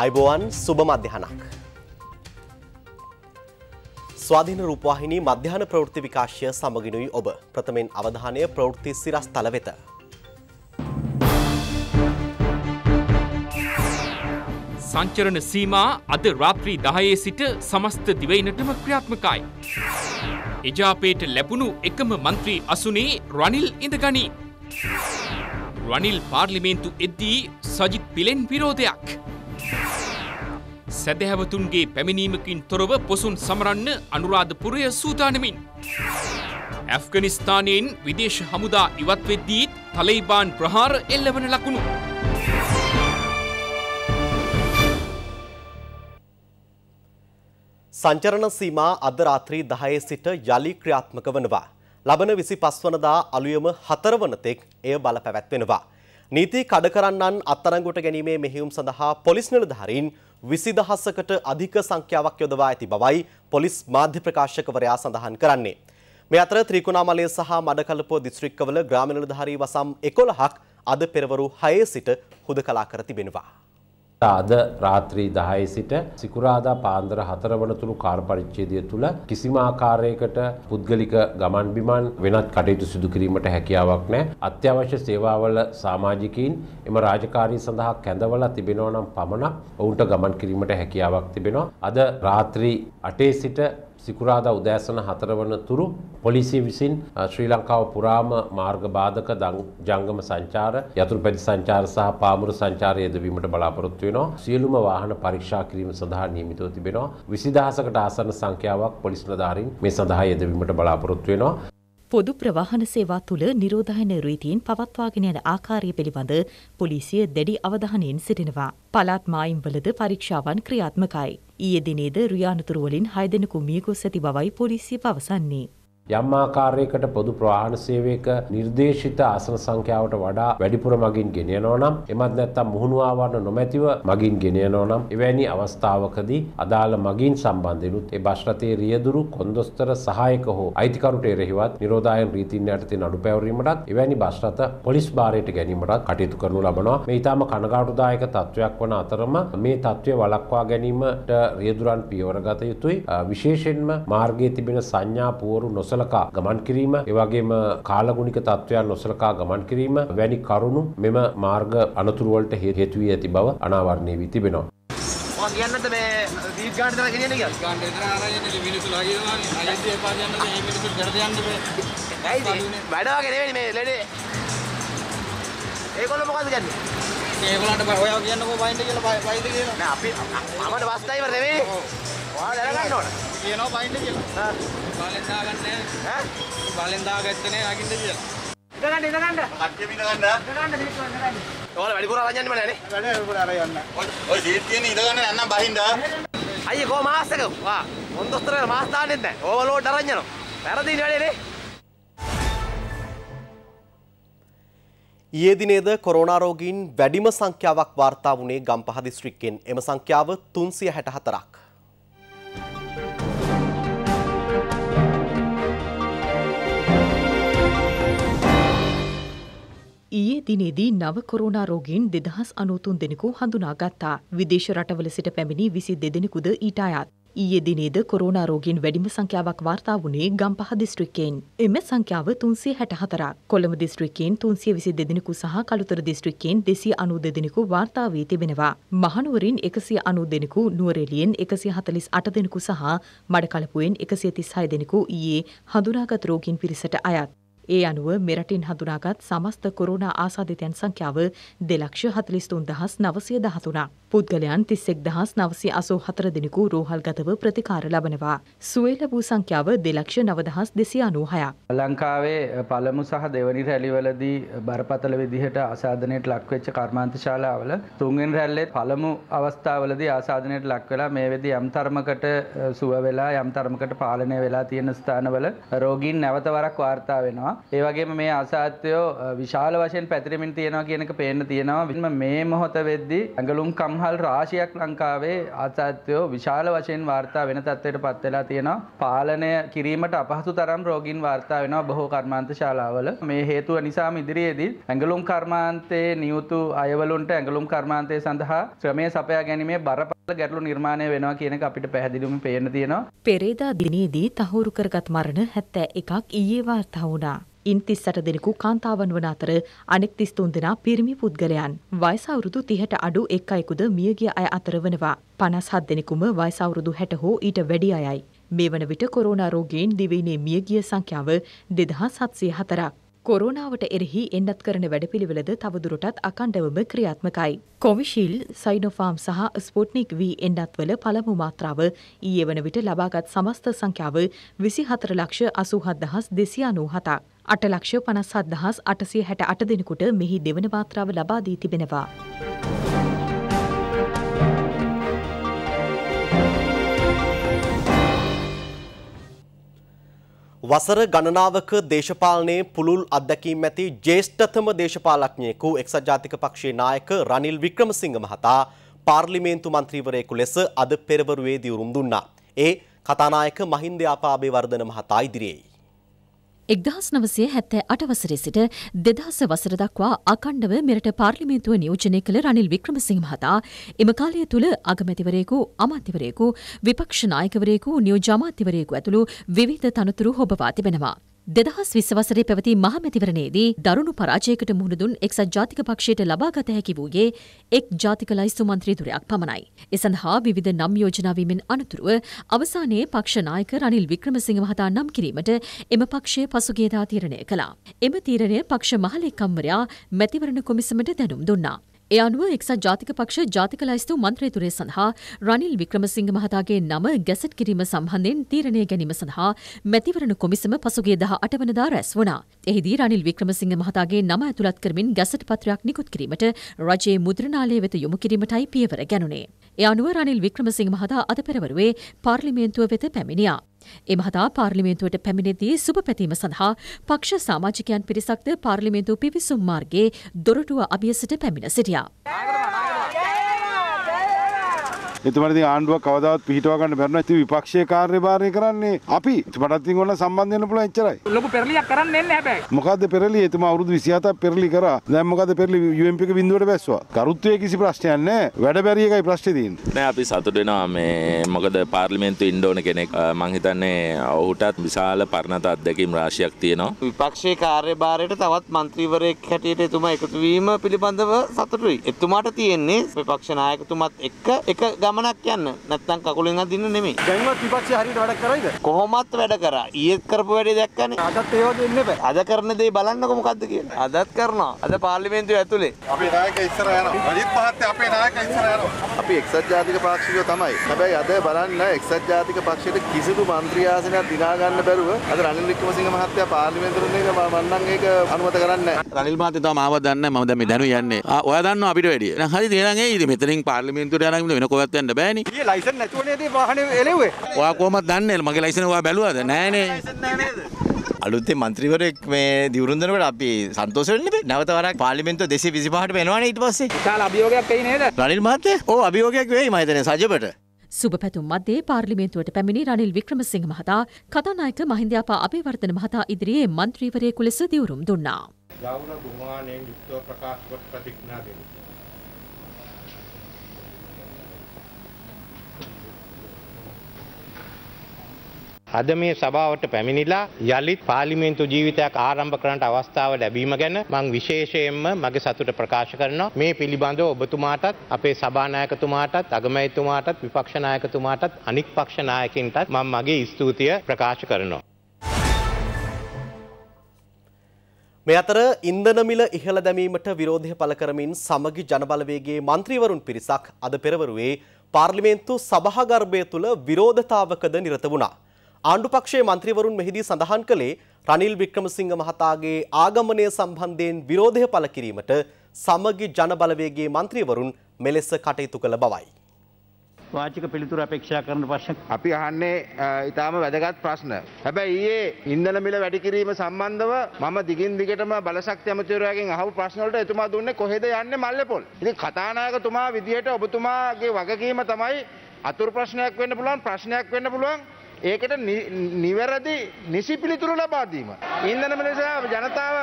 අයිබෝවන් සුබ මධ්‍යහනක්. ස්වාධීන රූපවාහිනී මධ්‍යහන ප්‍රවෘත්ති විකාශය සමගිනුයි ඔබ ප්‍රථමෙන් අවධානය ප්‍රවෘත්ති සිරස් තල වෙත. සංචරණ සීමා අද රාත්‍රී දහයේ සිට සමස්ත දිවයිනටම ක්‍රියාත්මකයි. එජාපේට ලැබුණු එකම මන්ත්‍රී අසුනේ රනිල් ඉඳගනී. රනිල් පාර්ලිමේන්තු එද්දී සජිත් පිලෙන් විරෝධයක්. සැදැහැවතුන්ගේ පැමිණීමකින් තොරව පොසුන් සමරන්න අනුරාධපුරය සූදානමින්. ඇෆ්ගනිස්ථානයෙන් විදේශ හමුදා ඉවත්වෙද්දීත් තලයිබාන් ප්‍රහාර එල්ලවන ලකුණු. සංචරණ සීමා අද රාත්‍රී දහයේ සිට යළි ක්‍රියාත්මක වනවා. ලබන විසි පස්වනදා අලුයම හතරවනතෙක් එය බල පැවැත්වෙනවා. නීති කඩකරන්නන් අත්තරංගුට ගැනීමේ මෙහියුම් සඳහා පොලිස් නිලධාරීන් විසිදහසකට අධික සංඛ්‍යාවක් යොදවා ඇති බවයි පොලිස් මාධ්‍ය ප්‍රකාශකවරයා සඳහන් කරන්නේ. මේ අතර ත්‍රිකුණාමලය සහ මඩකලපුව දිස්ත්‍රික්කවල ග්‍රාම නිලධාරී වසම් 11ක් අද පෙරවරු 6 සිට හුදකලා කර තිබෙනවා. අද රාත්‍රී 10 සිට සිකුරාදා පාන්දර 4 වනතුරු කාර් පරිච්ඡේදය තුල කිසිම ආකාරයකට පුද්ගලික ගමන් බිමන් වෙනත් කටයුතු සිදු කිරීමට හැකියාවක් නැහැ. අත්‍යවශ්‍ය සේවාවල සමාජිකයින් එම රාජකාරී සඳහා කැඳවලා තිබෙනවා නම් පමණක් ඔවුන්ට ගමන් කිරීමට හැකියාවක් තිබෙනවා. අද රාත්‍රී 8 සිට සිකුරාදා උදෑසන හතරවන තුරු පොලිසිය විසින් ශ්‍රී ලංකාව පුරාම මාර්ග බාධක ජංගම සංචාර යතුරු පැදි සංචාර සහ පාමුරු සංචාරය යෙදවීමට බලාපොරොත්තු වෙනවා. සියලුම වාහන පරීක්ෂා කිරීම සඳහා නියමිතව තිබෙනවා. 20000කට ආසන්න සංඛ්‍යාවක් පොලිස් නිලධාරීන් මේ සඳහා යෙදවීමට බලාපොරොත්තු වෙනවා. පොදු ප්‍රවාහන සේවා තුළ නිරෝධායන රීතීන් පවත්වාගෙන යන ආකාරය පිළිබඳ පොලිසිය දැඩි අවධානයෙන් සිටිනවා. පළාත් මායිම්වලද පරීක්ෂාවන් ක්‍රියාත්මකයි. ඊයේ දිනේද රිය අනතුරු වලින් 6 දෙනෙකු මියගොස් ඇති බවයි පොලිසිය පවසන්නේ. යම් ආකාරයකට පොදු ප්‍රවාහන සේවයක නිර්දේශිත ආසන සංඛ්‍යාවට වඩා වැඩිපුර මගින් ගෙනියනවා නම් එමත් නැත්නම් මුහුණුවාවන්න නොමැතිව මගින් ගෙනියනවා නම් එවැනි අවස්ථාවකදී අදාළ මගින් සම්බන්ධෙනුත් ඒ බස් රථයේ රියදුරු කොන්දොස්තර සහායක හෝ අයිතිකරුට එරෙහිවත් නිරෝධායන රීතීන් යටතේ නඩු පැවරීමටත් එවැනි බස් රථ පොලිස් භාරයට ගැනීමටත් කටයුතු කරනු ලබනවා මේ ඊටම කනගාටුදායක තත්වයක් වන අතරම මේ තත්ත්වය වළක්වා ගැනීමට රියදුරන් පියවර ගත යුතුයි විශේෂයෙන්ම මාර්ගයේ තිබෙන සංඥා පුවරු නොසල නොසලකා ගමන් කිරීම එවගේම කාලගුණික තත්ත්වයන් නොසලකා ගමන් කිරීම වැනි කරුණු මෙම මාර්ග අනතුරුවලට හේතු වී ඇති බව අනාවරණය වී තිබෙනවා. කියන්නද මේ දීප් ගාන තමයි කියන්නේ කියලා. ගාන දෙතර ආරයන් ඉතින් මිනිස්සු ලාගිනවා. අයිති එපා කියන්නේ මේ මිනිස්සු කරද යන්නේ මේ. ඇයි වැඩ වගේ නෙවෙයි මේ ලෙඩේ. ඒගොල්ලෝ මොකද කියන්නේ? ඒගොල්ලන්ට ඔය කියන්නකෝ බයින්ද කියලා බයින්ද කියලා. නෑ අපි අපමණ වස්තයිවර නෙවෙයි. ඔයා දැනගන්න ඕන. කියනවා බයින්ද කියලා. බලෙන් දාගන්නේ නැහැ. ඈ? බලෙන් දාගත්තේ නැහැ නගින්ද කියලා. ඉඳ ගන්න ඉඳ ගන්න. කට්ටිය ඉඳ ගන්න. ඉඳ ගන්න මේක ඉඳ ගන්න. ඔයාලා වැඩිපුර අරන් යන්න බෑ නේ. වැඩ වැඩිපුර අරන් යන්න. ඔය සීට් තියෙන ඉඳ ගන්න නැන්නම් බහින්ද. අයියේ කො මාස්සක වා. මොන්දොස්තර මාස් දාන්නෙත් නැහැ. ඕවර්ලෝඩ් අරන් යනවා. වැරදින වැඩේ නේ. ඊයේ දිනේද කොරෝනා රෝගීන් වැඩිම සංඛ්‍යාවක් වාර්තා වුණේ ගම්පහ දිස්ත්‍රික්කයෙන්. එම සංඛ්‍යාව 364ක්. දිනේදී නව කොරෝනා රෝගීන් දෙදහස් අනූතුන් දෙනෙකු හඳුනාගත්තා. විදේශ රටවල සිට පැමිණි විසි දෙදෙනෙකුද ඊට අයත්. ඊයේ දිනේද කොරෝනා රෝගීන් වැඩිම සංඛ්‍යාවක් වාර්තා වුණේ ගම්පහ දිස්ත්‍රික්කයෙන්. එම සංඛ්‍යාව 364ක්. කොළඹ දිස්ත්‍රික්කයෙන් 322 දිනෙකු සහ කළුතර දිස්ත්‍රික්කයෙන් 292 දිනෙකු වාර්තා වී තිබෙනවා. මහනුවරින් 190 දිනෙකු, නුවරඑළියෙන් 148 දිනෙකු සහ මඩකලපුවෙන් 136 දිනෙකු ඊයේ හඳුනාගත් රෝගීන් පිරිසට අයත්. ඒ අනුව මෙරටින් හඳුනාගත් සමස්ත කොරුණා ආසාධිතයන් සංඛ්‍යාව දෙලක්ෂ හතලිස්තුන් දහස් නවසය දහතුනා. පුද්ගලයන් තිස්සෙක් දහස් නවසි අසෝ හතර දෙනෙකු රෝහල්ගතව ප්‍රතිකාර ලබනවා. සුවේල වූ සංඛ්‍යාව දෙලක්ෂ නවදහස් දෙසි අනූහයා. ලංකාවේ පළමු සහ දෙවනි රැලිවලදී බරපතල විදිහට ආසාධනයට ලක්වෙච්ච කර්මාන්ත ශාලාවල තුන්වෙන් රැල්ලේ පළමු අවස්ථාවලදී ආසාධනයට ලක්වෙලා මේ වෙදී යම් තරමකට සුව වෙලා යම් තරමකට පාලනය වෙලා තියෙන ස්ථානවල රෝගීන් නැවත වරක් වාර්තා වෙනවා. ඒ වගේම මේ අසාත්‍යෝ විශාල වශයෙන් පැතිරෙමින් තියෙනවා කියන එක පේන්න තියෙනවා. වින්ම මේ මොහොත වෙද්දී ඇඟලුම් කම්හල් රාශියක් ලංකාවේ අසාත්‍යෝ විශාල වශයෙන් වාර්තා වෙන තත්ත්වයට පත් වෙලා තියෙනවා. පාලනය කිරීමට අපහසු තරම් රෝගීන් වාර්තා වෙනවා බොහෝ කර්මාන්ත ශාලාවල. මේ හේතුව නිසාම ඉදිරියේදී ඇඟලුම් කර්මාන්තයේ නියුතු අයවලුන්ට ඇඟලුම් කර්මාන්තය සඳහා ශ්‍රමය සපයා ගැනීමේ බරපතල ගැටලු නිර්මාණය වෙනවා කියනක අපිට පැහැදිලිම පේන තියෙනවා. පෙරේදා දිනේදී තහවුරු කරගත් මරණ හැත්තෑ එකක් ඊයේ වාර්තා වුණා. ඉන් තිස්සට දෙනෙකු කාන්තාවන් වන අතර අනෙක් තිස්තුන් දෙනා පිරිමි පුද්ගලයන්. වයස අවුරුදු තිහට අඩු එක් අයෙකුද මියගිය අය අතර වනවා. පනස් හත් දෙනෙකුම වයස අවුරුදු හැට හෝ ඊට වැඩි අයයි. මේ වන විට කොරෝනා රෝගයෙන් දිවයිනේ මියගිය සංඛ්‍යාව දෙදහස් හත්සේ හතරක්. කොරෝනාවට එරෙහි එන්නත් කරන වැඩපිළිවෙලද තවදුරටත් අකණ්ඩවම ක්‍රියාත්මකයි. කොවිශීල් සයිනොෆාම් සහ ස්පොට්නික් වී එන්නත්වල පළමු මාත්‍රාව ඊයේ වන විට ලබාගත් සමස්ත සංඛ්‍යාව විසි හතර ලක්ෂ අසූහත් දහස් දෙසිය අනූ හතා. අට ලක්ෂ පනස්සත් දහස් අටසිය හැට අට දෙනෙකුට මෙහි දෙවන මාත්‍රාව ලබාදී තිබෙනවා. වසර ගණනාවක දේශපාලනයේ පුළුල් අත්දැකීම් ඇති ජේෂ්ඨතම දේශපාලඥයෙකු එක්සත් ජාතික පක්ෂයේ නායක රනිල් වික්‍රමසිංහ මහතා පාර්ලිමේන්තු මන්ත්‍රීවරයෙකු ලෙස අද පෙරවරුවේදී උරුම දුන්නා. ඒ කතානායක මහින්ද යාපාබේවර්ධන මහතා ඉදිරියේ එක්දහස් නවසේ හැත්තෑ අටවසර සිට දෙදහස වසර දක්වා අකණ්ඩව මෙරට පාර්ලිමේන්තුව නියෝජනය කළ රනිල් වික්‍රමසිංහ මහතා එම කාලය තුළ අගමැතිවරයෙකු අමාත්‍යවරයෙකු විපක්ෂ නායකවරයෙකු නියෝජාමාත්‍යවරයෙකු ඇතුළු විවිධ තනතුරු හොබවා තිබෙනවා. දෙදහස් විස්ස වසරේ පැවති මහමැතිවරණයේදී දරුණු පරාජයකට මුහුණ දුන් එක්සත් ජාතික පක්ෂයට ලබාගත හැකි වූයේ එක් ජාතික ලයිස්තු මන්ත්‍රීදුරයක් පමණයි. ඒ සඳහා විවිධ නම් යෝජනා වීමෙන් අනතුරුව අවසානයේ පක්ෂ නායක රනිල් වික්‍රමසිංහ මහතා නම් කිරීමට එම පක්ෂය පසුගියදා තීරණය කළා. එම තීරණය පක්ෂ මහලේකම්වරයා මැතිවරණ කොමිසමට දැනුම් දුන්නා. ඒ අනුව එක්සත් ජාතික පක්ෂ ජාතික ලයිස්තු මන්ත්‍රීතුරය සඳහා රනිල් වික්‍රමසිංහ මහතාගේ නම ගැසට් කිරීම සම්බන්ධයෙන් තීරණය ගැනීම සඳහා මැතිවරණ කොමිසම පසුගිය දහ අටවනදා රැස් වුණා. එහිදී රනිල් වික්‍රමසිංහ මහතාගේ නම ඇතුළත් කරමින් ගැසට් පත්‍රයක් නිකුත් කිරීමට රජයේ මුද්‍රණාලය වෙත යොමු කිරීමටයි පියවර ගැනුණේ. ඒ අනුව රනිල් වික්‍රමසිංහ මහතා අද පෙරවරුවේ පාර්ලිමේන්තුව වෙත පැමිණියා. එම හතා පාර්ලිමේන්තුවට පැමිණෙදී සුබ පැතීම සඳහා පක්ෂ සාමාජිකයන් පිරිසක්ද පාර්ලිමේන්තු පිවිසුම් මාර්ගයේ දොරටුව අභියසට පැමිණ සිටියා. එතමනති ආණ්ඩුවක් කවදාවත් පිහිටවා ගන්න බැරි නෑ. ඉතින් විපක්ෂයේ කාර්යභාරය කරන්නේ අපි. මටත් ඉතින් ඕන සම්බන්ධ වෙන්න පුළුවන් එච්චරයි. ලොකු පෙරලියක් කරන්න එන්නේ හැබැයි. මොකද්ද පෙරලිය? එතුමා අවුරුදු 27ක් පෙරලි කරා. දැන් මොකද්ද පෙරලි UMP එක බිඳුවට බැස්සවා. කරුත්වයේ කිසි ප්‍රශ්නයක් නෑ. වැඩ බැරි එකයි ප්‍රශ්නේ තියෙන්නේ. නෑ අපි සතුට වෙනවා මේ මොකද පාර්ලිමේන්තු ඉන්න ඕන කෙනෙක්. මං හිතන්නේ ඔහුටත් විශාල පරණත අත්දැකීම් රාශියක් තියෙනවා. විපක්ෂයේ කාර්යභාරයට තවත් മന്ത്രിවරයෙක් හැටියට එතුමා එකතු වීම පිළිබඳව සතුටුයි. එතුමාට තියෙන්නේ විපක්ෂ නායකතුමත් එක්ක එක ගම ගමනක් යන්න නැත්තම් කකුලෙන් අදින්න නෙමෙයි. දැන්වත් විපක්ෂය හරියට වැඩ කරයිද? කොහොමත් වැඩ කරා. ඊයේත් කරපු වැඩේ දැක්කනේ. අදත් ඒ වගේ ඉන්න බෑ. අද කරන දේ බලන්නකො මොකද්ද කියලා. අදත් කරනවා. අද පාර්ලිමේන්තුවේ ඇතුලේ. අපේ නායක ඉස්සර යනවා. අජිත් මහත්තයා අපේ නායක ඉස්සර යනවා. අපි එක්සත් ජාතික පාක්ෂිකයෝ තමයි. හැබැයි අද බලන්න එක්සත් ජාතික පක්ෂයට කිසිදු මන්ත්‍රී ආසනයක් දිනා ගන්න බැරුව අද රනිල් වික්‍රමසිංහ මහත්තයා පාර්ලිමේන්තුවේ මන්නම් ඒක අනුමත කරන්නේ නැහැ. රනිල් මහත්තයා තව මාව දන්නේ නැහැ. මම දැන් මේ දැනු යන්නේ. ඔයා දන්නවා අපිට වැඩිය. නම් හරි තේරෙන්නේ. ඉතින් මෙතනින් පාර්ලිමේන්තුවට යනවා වෙන කොහෙවත් යන්න බෑනි ලයිසන් නැතුවනේද වාහන එලෙවේ ඔයා කොහොමද දන්නේ මගේ ලයිසන් ඔයා බැලුවද නෑනේ අලුත්තේ මන්ත්‍රීවරයෙක් මේ දිවුරුන්දනකට අපි සන්තෝෂ වෙන්නේ නැවත වරක් පාර්ලිමේන්තුව 225ට වෙනවනේ ඊට පස්සේ විශාල අභියෝගයක් වෙයි නේද රනිල් මහත්තයා ඕ අභියෝගයක් වෙයි මම හිතන්නේ සජබට සුබ පැතුම් මධ්‍යේ පාර්ලිමේන්තුවට පැමිණි රනිල් වික්‍රමසිංහ මහතා කතානායක මහින්දයාපා අබේවර්ධන මහතා ඉදිරියේ මන්ත්‍රීවරයෙකු ලෙස දිවුරුම් දුන්නා. ගෞරව ගුණාණයෙන් යුක්තව ප්‍රකාශ කොට ප්‍රතිඥා දෙමි. අද මේ සභාවට පැමිණිලා යළිත් පාර්ලිමේන්තු ජීවිතයක් ආරම්භ කරන්නට අවස්ථාව ලැබීම ගැන මං විශේෂයෙන්ම මගේ සතුට ප්‍රකාශ කරනවා. මේ පිළිබඳව ඔබතුමාටත් අපේ සභානායකතුමාටත් අගමැතිතුමාටත් විපක්ෂ නායකතුමාටත් අනික් පක්ෂ නායකින්ටත් මම මගේ ස්තුතිය ප්‍රකාශ කරනවා. මේ අතර ඉන්ධන මිල ඉහළ දැමීමට විරෝධය පළ කරමින් සමගි ජනබලවේගයේ മന്ത്രിවරුන් පිරිසක් අද පෙරවරුවේ පාර්ලිමේන්තු සභාගර්භය තුල විරෝධතාවකද නිරත වුණා. ආණ්ඩුපක්ෂයේ මන්ත්‍රීවරුන් මෙහිදී සඳහන් කළේ රනිල් වික්‍රමසිංහ මහතාගේ ආගමනය සම්බන්ධයෙන් විරෝධය පළ කිරීමට සමගි ජනබලවේගයේ මන්ත්‍රීවරුන් මෙලෙස කටයුතු කළ බවයි. වාචික පිළිතුර අපේක්ෂා කරන ප්‍රශ්න අපි අහන්නේ ඉතාම වැදගත් ප්‍රශ්න. හැබැයි ඊයේ ඉන්ධන මිල වැඩි කිරීම සම්බන්ධව මම දිගින් දිගටම බලශක්ති අමතිවරයාගෙන් අහපු ප්‍රශ්න වලට එතුමා දුන්නේ කොහෙද යන්නේ මල්ලේපොල්. ඉතින් කතානායකතුමා විදියට ඔබතුමාගේ වගකීම තමයි අතුරු ප්‍රශ්නයක් වෙන්න පුළුවන් ප්‍රශ්නයක් වෙන්න පුළුවන් ඒකට නිවැරදි නිසි පිළිතුරු ලබාදීම. ඉන්දනම නිසා ජනතාව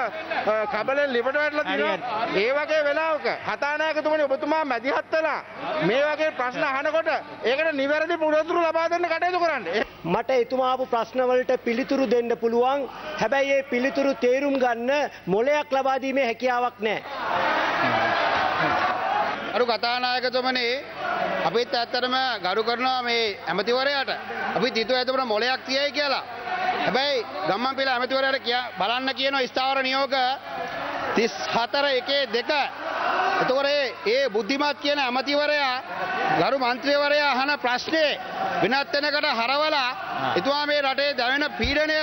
කබලෙන් ලිපට වැටලා තියෙනවා. ඒ වගේ වෙලාවක කතානායකතුමනි ඔබතුමා මැදිහත් වෙලා මේ වගේ ප්‍රශ්න අහනකොට ඒකට නිවැරදි පිළිතුරු ලබා දෙන්න කටයුතු කරන්න. මට එතුමා ආපු ප්‍රශ්න වලට පිළිතුරු දෙන්න පුළුවන්. හැබැයි ඒ පිළිතුරු තේරුම් ගන්න මොලයක් ලබා දීමේ හැකියාවක් නැහැ. අරු කතානායකතුමනි අපිත් ඇත්තටම ගරු කරනවා මේ ඇමතිවරයාට අපි තිතුව ඇතුට මොලයක් තියයි කියලා. හැබැයි ගම්මන් පිළ ඇමතිවරයට කිය බලන්න කියන ස්ථාවර නියෝග තිස් හතර එකේ දෙක එතකොට ඒ බුද්ධිමත් කියන ඇමතිවරයා ගරු මන්ත්‍රීවරයා අහන ප්‍රශ්නේ වෙනත් වෙනකට හරවලා එතුමා මේ රටේ දැවෙන පීඩනය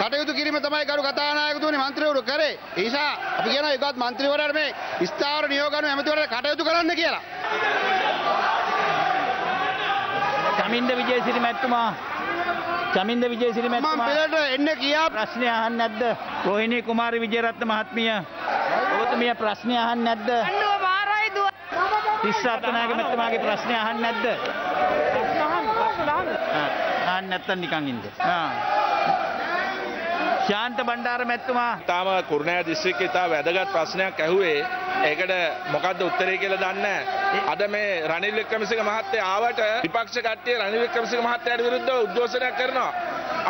කටයුතු කිරීම තමයි ගරු කතානායකතුමනි මන්ත්‍රීවරු කරේ. ඒ නිසා අපි කියනවා ඒකත් මන්ත්‍රීවරයාට මේ ස්ථාවර නියෝග ගන්න ඇමතිවරයාට කටයුතු කරන්න කියලා. චමින්ද විජේසිරි මැතිතුමා චමින්ද විජේසිරි මැතිතුමා මම පෙරට එන්න කියා ප්‍රශ්නේ අහන්නේ නැද්ද රෝහිණී කුමාරි විජේරත්න මහත්මිය ඔබතුමිය ප්‍රශ්නේ අහන්නේ නැද්ද අන්නෝ මාරයි දුව තිස්ස අත්තනාගේ මැතිතුමාගේ ප්‍රශ්නේ අහන්නේ නැද්ද ප්‍රශ්න අහන්න ප්‍රශ්න අහන්න අහන්නේ නැත්තම් නිකන් ඉන්න ආ ශාන්ත බණ්ඩාර මැතිතුමා තාම කුරුණෑ දිස්ත්‍රික්කයේ තා වැදගත් ප්‍රශ්නයක් ඇහුවේ ඒකට මොකක්ද උත්තරේ කියලා දන්නේ අද මේ රනිල් වික්‍රමසිංහ මහත්තයා ආවට විපක්ෂ කට්ටිය රනිල් වික්‍රමසිංහ මහත්තයාට විරුද්ධව උද්ඝෝෂණයක් කරනවා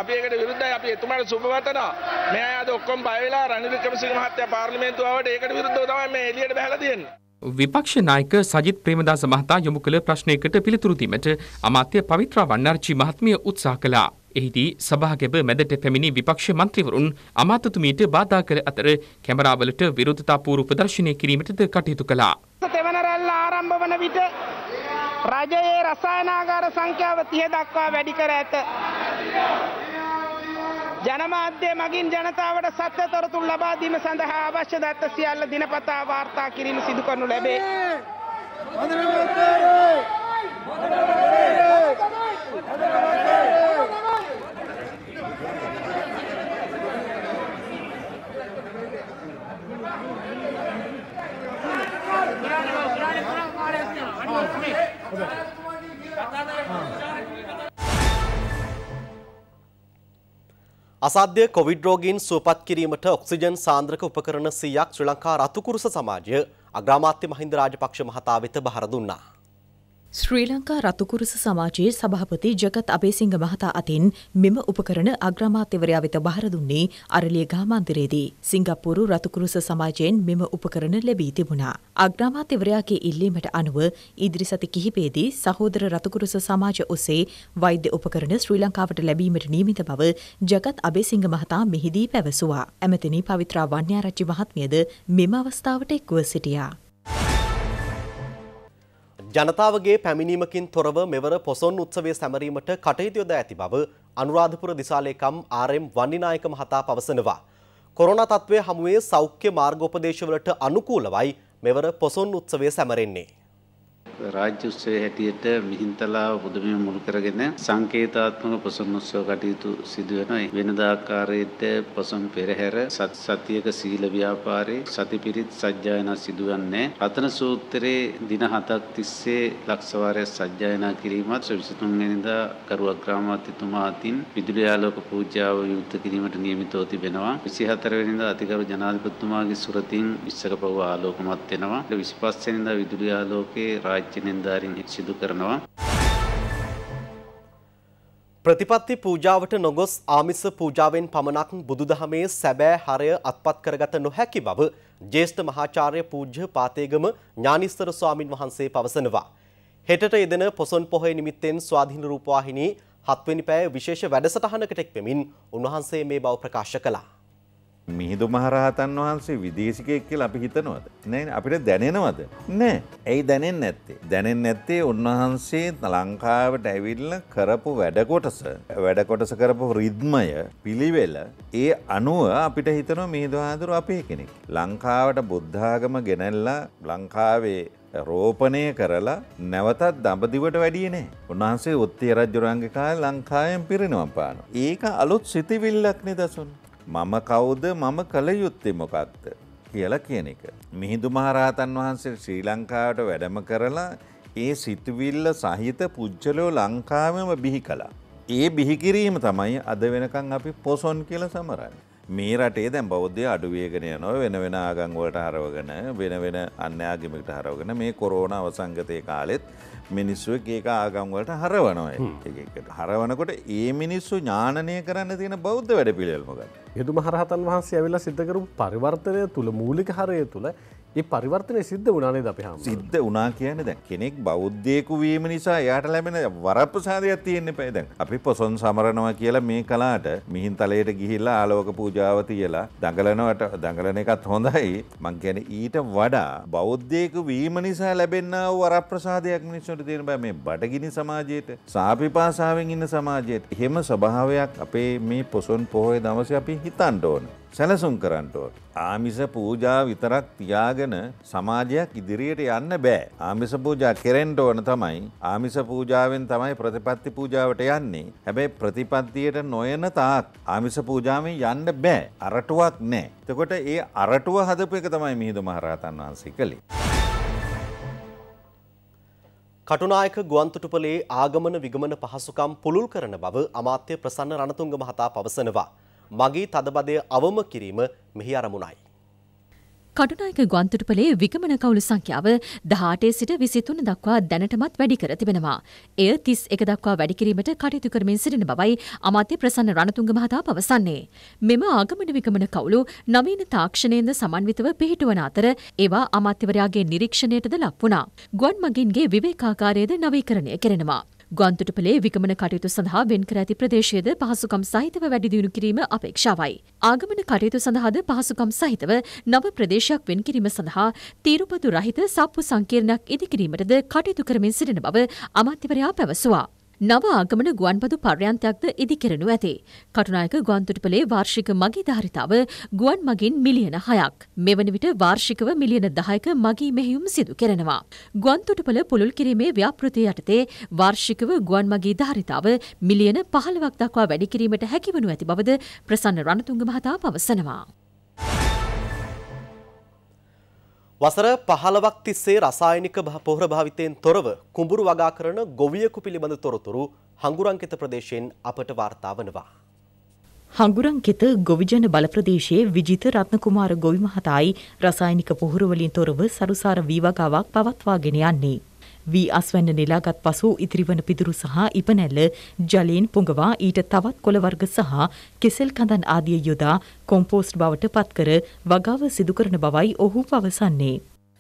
අපි ඒකට විරුද්ධයි අපි එතුමාට සුබවතනවා මේ අය අද ඔක්කොම බය වෙලා රනිල් වික්‍රමසිංහ මහත්තයා පාර්ලිමේන්තුව ආවට ඒකට විරුද්ධව තමයි මේ එළියට බහලා තියෙන්නේ විපක්ෂ නායක සජිත් ප්‍රේමදාස මහතා යොමු කළ ප්‍රශ්නයකට පිළිතුරු දීමට අමාත්‍ය පවිත්‍රා වණ්ණාරච්චි මහත්මිය උත්සාහ කළා. එහිදී සභාගැබ මැදට පැමිණි විපක්ෂ මන්ත්‍රීවරුන් අමාත්‍යතුමියට බාධා කළ අතර කැමරාවලට විරෝධතාපූර්ව ප්‍රදර්ශනය කිරීමටද කටයුතු කළා. තෙවන රැල්ල ආරම්භ වන විට රජයේ රසායනාගාර සංඛ්‍යාව 30 දක්වා වැඩි කර ඇත. ජනමාධ්‍ය මගින් ජනතාවට සත්‍ය තොරතුරු ලබා දීම සඳහා අවශ්‍ය දත්ත සියල්ල දිනපතා වාර්තා කිරීම සිදු කරනු ලැබේ. හොඳ නමස්කාරයි. හොඳ නමස්කාරයි. හොඳ නමස්කාරයි. අසාධ්‍ය කොවිඩ් රෝගීන් සුවපත් කිරීමට ඔක්සිජන් සාන්ද්‍රක උපකරණ 100ක් ශ්‍රී ලංකා රතුකුරුස සමාජය අග්‍රාමාත්‍ය මහින්ද රාජපක්ෂ මහතා වෙත බහර දුන්නා. ශ්‍රී ලංකා රතුකුරුස සමාජයේ සභාපති ජගත් අබේසිංහ මහතා අතින් මෙම උපකරණ අග්‍රාමාත්‍යවරයා වෙත බහර දුන්නේ අරලියගහ මන්දිරයේදී. සිංගප්පූරු රතුකුරුස සමාජයෙන් මෙම උපකරණ ලැබී තිබුණා. අග්‍රාමාත්‍යවරයාගේ ඉල්ලීමට අනුව ඉදිරි සති කිහිපයේදී සහෝදර රතුකුරුස සමාජ ඔස්සේ වෛද්‍ය උපකරණ ශ්‍රී ලංකාවට ලැබීමට නියමිත බව ජගත් අබේසිංහ මහතා මෙහිදී පැවසුවා. ඇමතිනි පවිත්‍රා වන්‍යාරච්චි මහත්මියද මෙම අවස්ථාවට එක්ව සිටියා. ජනතාවගේ පැමිණීමකින් තොරව මෙවර පොසොන් උත්සවය සැමරීමට කටයුතු යොදා ඇති බව අනුරාධපුර දිසාලේකම් ආර්.එම්. වන්නිනායක මහතා පවසනවා. කොරෝනා තත්ත්වය හමුවේ සෞඛ්‍ය මාර්ගෝපදේශවලට අනුකූලවයි මෙවර පොසොන් උත්සවය සැමරෙන්නේ. රාජ්‍ය උත්සවයේ හැටියට මිහින්තලාව පුදුමය මුල් කරගෙන සංකේතාත්මක පොසොන් උත්සව කටයුතු සිදු වෙන වෙනදා ආකාරයට පොසොන් පෙරහැර සත් සතියක සීල ව්‍යාපාරේ සතිපිරිත් සජ්ජායනා සිදුවන්නේ රතන සූත්‍රයේ දින 7ක් තිස්සේ ලක්ෂ වාරයක් සජ්ජායනා කිරීමත් 23 වෙනිදා කරුවග්‍රාමාත්‍යතුමා අතින් විදුලි ආලෝක පූජාව විවෘත කිරීමට නියමිතව තිබෙනවා 24 වෙනිදා අතිගරු ජනාධිපතිතුමාගේ සුරතින් විශ්වක පව ආලෝකමත් වෙනවා 25 වෙනිදා විදුලි ආලෝකයේ රාජ්‍ය රාජ්‍ය නිලධාරීන් සිදු කරනවා. ප්‍රතිපත්ති පූජාවට නොගොස් ආමිස පූජාවෙන් පමණක් බුදුදහමේ සැබෑ හරය අත්පත් කරගත නොහැකි බව ජේෂ්ඨ මහාචාර්ය පූජ්‍ය පාතේගම ඥානිස්තර ස්වාමින් වහන්සේ පවසනවා. හෙටට යෙදෙන පොසොන් පොහොය නිමිත්තෙන් ස්වාධීන රූපවාහිනී හත්වෙනි පැය විශේෂ වැඩසටහනකට එක්වෙමින් උන්වහන්සේ මේ බව ප්‍රකාශ කළා. මිහිදු මහරහතන් වහන්සේ විදේශිකයක් කියල අපි හිතනවද. නෑ අපිට දැනෙනවද. නෑ ඇයි දැනෙන් නැත්තේ. දැනෙන් නැත්තේ උන්වහන්සේ ලංකාවට ඇවිල්ල කරපු වැඩකොටස. වැඩකොටස කරපු රිද්මය පිළිවෙල ඒ අනුව අපිට හිතන මිහිදහාදුර අපේ කෙනෙක්. ලංකාවට බුද්ධාගම ගෙනැල්ලා ලංකාවේ රෝපණය කරලා නැවතත් දඹදිවට වැඩියනේ. උන්වහන්සේ ඔත්තේ රජ්ජුරංගකාය ලංකායෙන් පිරිනවම් පාන. ඒක අලුත් සිතිවිල්ලක්නේ දසුන්. මම කවුද මම කළ යුත්තේ මොකක්ද කියලා කියන එක. මිහිදු මහරහතන් වහන්සේ ශ්‍රී ලංකාවට වැඩම කරලා ඒ සිතුවිල්ල සහිත පුද්ගලයෝ ලංකාවම බිහි කළා. ඒ බිහිකිරීම තමයි අද වෙනකං අපි පොසොන් කියල සමරන්න. මේ රටේ දැම් බෞද්ධය අඩුවේගෙන යනොව වෙන වෙන ආගංවලට හරවගෙන වෙන වෙන අන්‍යාගිමිට හරවගෙන මේ කොරෝන අවසංගතය කාලෙත් මිනිස්සුව ඒක ආගංවලට හරවනොයි හරවනකොට ඒ මිනිස්සු ඥානය කරන්න තියෙන බෞද්ධ වැඩ පිළියල්මකට. යුතු මහරහතන් වහන්සේ ඇවිල්ලා සිද්ධකරු පරිවර්තනය තුළ මූලික හරය තුළ ඒ පරිවර්තනය සිද්ධ වනානේ අප හම සිද්ධ වනා කියන දැ කෙනෙක් බෞද්ධයකු වීම නිසා යාට ලැබෙන වරප්‍රසාධයක් තියෙන්න්න පැදැන් අපි පොසොන් සමරනවා කියලා මේ කලාට මිහින් තලයට ගිහිල්ලා ආලෝක පූජාව තියලා දඟලනවට දඟලන එකත් හොඳයි මං කියන ඊට වඩා බෞද්ධයක වීම නිසා ලැබෙන්න වරප්‍රසාධයක් මිනිස්සුට තියෙන බෑ මේ බඩගිනි සමාජයට සාපිපාසාවෙන් ඉන්න සමාජයට එහෙම ස්වභාවයක් අපේ මේ පොසොන් පොහොය දවස අපි හිතන්ට ඕන සැලසුම් කරන්නට. ආමිස පූජා විතරක් තියාගෙන සමාජයක් ඉදිරියට යන්න බෑ. ආමිස පූජා කෙරෙන්ට ඕන තමයි. ආමිස පූජාවෙන් තමයි ප්‍රතිපත්ති පූජාවට යන්නේ. හැබැයි ප්‍රතිපත්තියට නොයන තාක් ආමිස පූජාවෙන් යන්න බෑ. අරටුවක් නෑ. එතකොට ඒ අරටුව හදපු එක තමයි මිහිඳු මහරහතන් වහන්සේ කළේ. කටුනායක ගුවන්තොටුපලේ ආගමන විගමන පහසුකම් පුළුල් කරන බව අමාත්‍ය ප්‍රසන්න රණතුංග මහතා පවසනවා. මගේ තදබදය අවම කිරීම මෙහි අරමුණයි. කටුනායක ගුවන්තොටුපලේ විගමන කවුළු සංඛ්‍යාව 18 සිට 23 දක්වා දැනටමත් වැඩි කර තිබෙනවා. එය 31 දක්වා වැඩි කිරීමට කටයුතු කරමින් සිටින බවයි අමාත්‍ය ප්‍රසන්න රණතුංග මහතා පවසන්නේ. මෙම ආගමන විගමන කවුළු නවීන තාක්ෂණයෙන්ද සමන්විතව පිහිටුවන අතර ඒවා අමාත්‍යවරයාගේ නිරීක්ෂණයටද ලක් වුණා. ගුවන් මගින්ගේ විවේකාකාරයද නවීකරණය කෙරෙනවා. ගුවන්තොටුපලේ විගමන කටයුතු සඳහා වෙන්කර ඇති ප්‍රදේශයේද පහසුකම් සහිතව වැඩි දියුණු කිරීම අපේක්ෂාවයි. ආගමන කටයුතු සඳහාද පහසුකම් සහිතව නව ප්‍රදේශයක් වෙන් කිරීම සඳහා තීරුපතු රහිත සප්පු සංකීර්ණයක් ඉදිකිරීමටද කටයුතු කරමින් සිටින බව අමාත්‍යවරයා පැවසුවා. නව ආගමන ගුවන්පතු පර්යන්තයක්ද ඉදිකරනු ඇති. කටුනායක ගුවන්තොටුපලේ වාර්ෂික මගේ ධාරිතාව ගුවන් මගින් මිලියන හයක්. මෙවන විට වාර්ෂිකව මිලියන දහයක මගී මෙහියුම් සිදු කරනවා. ගුවන්තොටුපල පුළුල් කිරීමේ ව්‍යාපෘතිය යටතේ වාර්ෂිකව ගුවන් මගේ ධාරිතාව මිලියන පහළවක් දක්වා වැඩිකිරීමට හැකිවනු ඇති බවද ප්‍රසන්න රණතුංග මහතා පවසනවා. වසර 15ක් තිස්සේ රසායනික පොහොර භාවිතයෙන් තොරව කුඹුරු වගා කරන ගොවියෙකු පිළිබඳ තොරතුරු හංගුරංකිත ප්‍රදේශයෙන් අපට වාර්තා වනවා. හංගුරංකිත ගොවිජන බල ප්‍රදේශයේ විජිත රත්නකුමාර ගොවි මහතායි රසායනික පොහොර වලින් තොරව සරුසාර වී වගාවක් පවත්වාගෙන යන්නේ. වී අස්වැන්න නෙලාගත් පසු ඉතිරිවන පිදුරු සහ ඉපනැල්ල ජලයෙන් පුඟවා ඊට තවත් කොළ වර්ග සහ කෙසෙල් කඳන් ආදිය යොදා කොම්පෝස්ට් බවට පත්කර වගාව සිදු කරන බවයි ඔහු පවසන්නේ.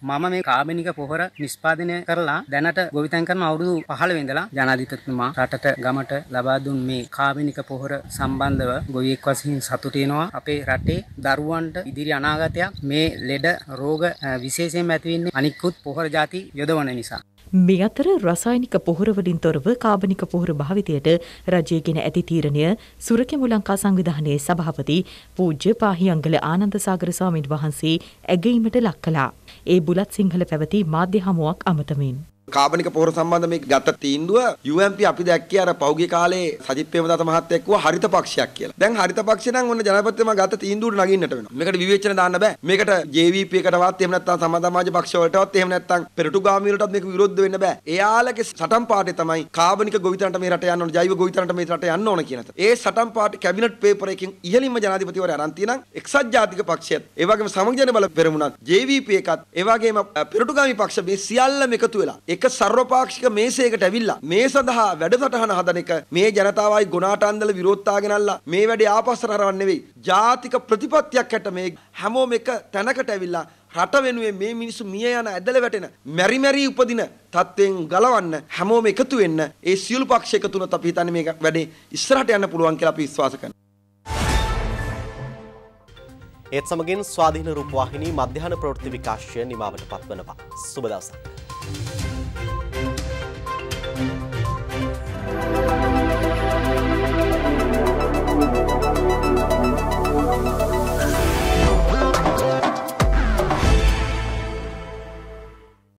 මම මේ කාබනික පොහොර නිෂ්පාදනය කරලා දැනට ගොවිතැන් කරන අවුරුදු 15 ඉඳලා ජනාධිපතිතුමා රටට ගමට ලබා දුන් මේ කාබනික පොහොර සම්බන්ධව ගොවියෙක් වශයෙන් සතුටු වෙනවා අපේ රටේ දරුවන්ට ඉදිරි අනාගතයක් මේ ලෙඩ රෝග විශේෂයෙන්ම ඇති වෙන්නේ අනිකුත් පොහොර ಜಾති යොදවන නිසා මේ අතර රසායනික පොහොරවලින් තොරව කාබනික පොහොර භාවිතයට රජයගෙන ඇති තීරණය සුරකෙමු ලංකා සංවිධානයේ සභාපති පූජ්‍ය පාහියංගල ආනන්ද සාගර ස්වාමින් වහන්සේ ඇගීමට ලක් කළා. ඒ බුලත් සිංහල පැවති මාධ්‍ය හමුවක් අමතමින් කාබනික පොහොර සම්බන්ධ මේ ගත තීන්දුව UMP අපි දැක්කේ අර පහුගිය කාලේ සජිත් ප්‍රේමදාස මහත්තයා කිව්වා හරිත පක්ෂයක් කියලා. දැන් හරිත පක්ෂය නම් ඔන්න ජනාධිපතිතුම ගත තීන්දුවට නගින්නට වෙනවා. මේකට විවේචන දාන්න බෑ. මේකට JVP එකටවත් එහෙම නැත්නම් සමාජ පක්ෂ වලටවත් එහෙම නැත්නම් පෙරටුගාමී වලටත් මේක විරුද්ධ වෙන්න බෑ. එයාලගේ සටන් පාඩේ තමයි කාබනික ගොවිතැනට මේ රට යන්න ඕන, ජෛව ගොවිතැනට මේ රට යන්න ඕන කියන එක. ඒ සටන් පාඩේ කැබිනට් පේපර් එකකින් ඉහළින්ම ජනාධිපතිවරයා අරන් තියෙනම් එක්සත් ජාතික පක්ෂයත්, ඒ වගේම සමග ජන බල පෙරමුණත්, JVP එකත්, ඒ වගේම පෙරටුගාමී පක්ෂ මේ සියල්ලම එකතු වෙලා එක සර්වපාක්ෂික මේසයකට ඇවිල්ලා මේ සඳහා වැඩසටහන හදන එක මේ ජනතාවයි ගුණාටන්දල විරෝධතා ගෙනල්ලා මේ වැඩේ ආපස්සට හරවන්නේ නෙවෙයි. ජාතික ප්‍රතිපත්තියක් හැට මේ හැමෝම එක තැනකට ඇවිල්ලා රට වෙනුවෙන් මේ මිනිස්සු මිය යන ඇදල වැටෙන මෙරි මෙරි උපදින තත්ත්වයෙන් ගලවන්න හැමෝම එකතු වෙන්න ඒ සියලු පක්ෂ එකතු වුණොත් අපි හිතන්නේ මේ වැඩේ ඉස්සරහට යන්න පුළුවන් කියලා අපි විශ්වාස කරනවා. ඒත් සමගින් ස්වාධීන රූපවාහිනී මධ්‍යහන ප්‍රවෘත්ති විකාශය නිමාවට පත්වනවා. සුබ දවසක්.